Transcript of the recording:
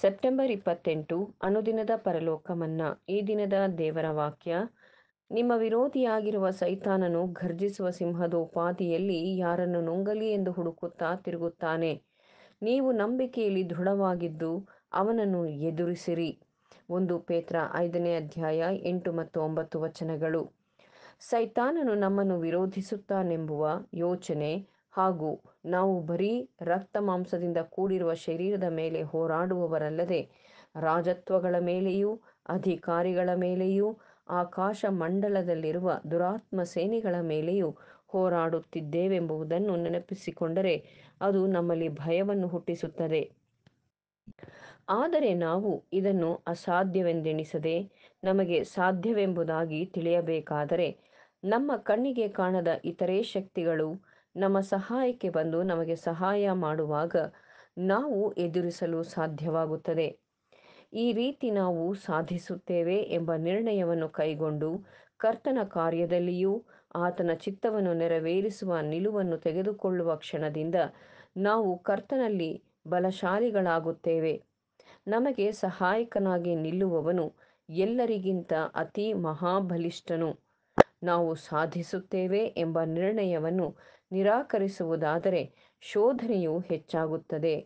September ಇಪ್ಪತ್ತೆಂಟು ಅನುದಿನದ ಪರಲೋಕ ಮನ್ನಾ ಈ ದಿನದ ದೇವರ ವಾಕ್ಯ ನಿಮ್ಮ ವಿರೋಧಿಯಾಗಿರುವ ಸೈತಾನನು ಘರ್ಜಿಸುವ ಸಿಂಹದ ಉಪಾಧಿಯಲ್ಲಿ ಯಾರನ್ನು ನುಂಗಲಿ ಎಂದು ಹುಡುಕುತ್ತಾ ತಿರುಗುತ್ತಾನೆ ನೀವು ನಂಬಿಕೆಯಲ್ಲಿ ದೃಢವಾಗಿದ್ದು ಅವನನ್ನು ಎದುರಿಸಿರಿ ಒಂದು ಪೇತ್ರ ಐದನೇ ಅಧ್ಯಾಯ ಎಂಟು ಮತ್ತು ಒಂಬತ್ತು ವಚನಗಳು ಸೈತಾನನು ನಮ್ಮನ್ನು ವಿರೋಧಿಸುತ್ತಾನೆಂಬುವ ಯೋಚನೆ ಹಾಗೂ ನಾವು ಬರೀ ರಕ್ತ ಮಾಂಸದಿಂದ ಕೂಡಿರುವ ಶರೀರದ ಮೇಲೆ ಹೋರಾಡುವವರಲ್ಲದೆ ರಾಜತ್ವಗಳ ಮೇಲೆಯೂ ಅಧಿಕಾರಿಗಳ ಮೇಲೆಯೂ ಆಕಾಶ ಮಂಡಲದಲ್ಲಿರುವ ದುರಾತ್ಮ ಸೇನೆಗಳ ಮೇಲೆಯೂ ಹೋರಾಡುತ್ತಿದ್ದೇವೆಂಬುದನ್ನು ನೆನಪಿಸಿಕೊಂಡರೆ ಅದು ನಮ್ಮಲ್ಲಿ ಭಯವನ್ನು ಹುಟ್ಟಿಸುತ್ತದೆ ಆದರೆ ನಾವು ಇದನ್ನು ಅಸಾಧ್ಯವೆಂದೆಣಿಸದೆ ನಮಗೆ ಸಾಧ್ಯವೆಂಬುದಾಗಿ ತಿಳಿಯಬೇಕಾದರೆ ನಮ್ಮ ಕಣ್ಣಿಗೆ ಕಾಣದ ಇತರೆ ಶಕ್ತಿಗಳು ನಮ್ಮ ಸಹಾಯಕ್ಕೆ ಬಂದು ನಮಗೆ ಸಹಾಯ ಮಾಡುವಾಗ ನಾವು ಎದುರಿಸಲು ಸಾಧ್ಯವಾಗುತ್ತದೆ ಈ ರೀತಿ ನಾವು ಸಾಧಿಸುತ್ತೇವೆ ಎಂಬ ನಿರ್ಣಯವನ್ನು ಕೈಗೊಂಡು ಕರ್ತನ ಕಾರ್ಯದಲ್ಲಿಯೂ ಆತನ ಚಿತ್ತವನ್ನು ನೆರವೇರಿಸುವ ನಿಲುವನ್ನು ತೆಗೆದುಕೊಳ್ಳುವ ಕ್ಷಣದಿಂದ ನಾವು ಕರ್ತನಲ್ಲಿ ಬಲಶಾಲಿಗಳಾಗುತ್ತೇವೆ ನಮಗೆ ಸಹಾಯಕನಾಗಿ ನಿಲ್ಲುವವನು ಎಲ್ಲರಿಗಿಂತ ಅತಿ ಮಹಾಬಲಿಷ್ಠನು ನಾವು ಸಾಧಿಸುತ್ತೇವೆ ಎಂಬ ನಿರ್ಣಯವನ್ನು ನಿರಾಕರಿಸುವುದಾದರೆ ಶೋಧನೆಯು ಹೆಚ್ಚಾಗುತ್ತದೆ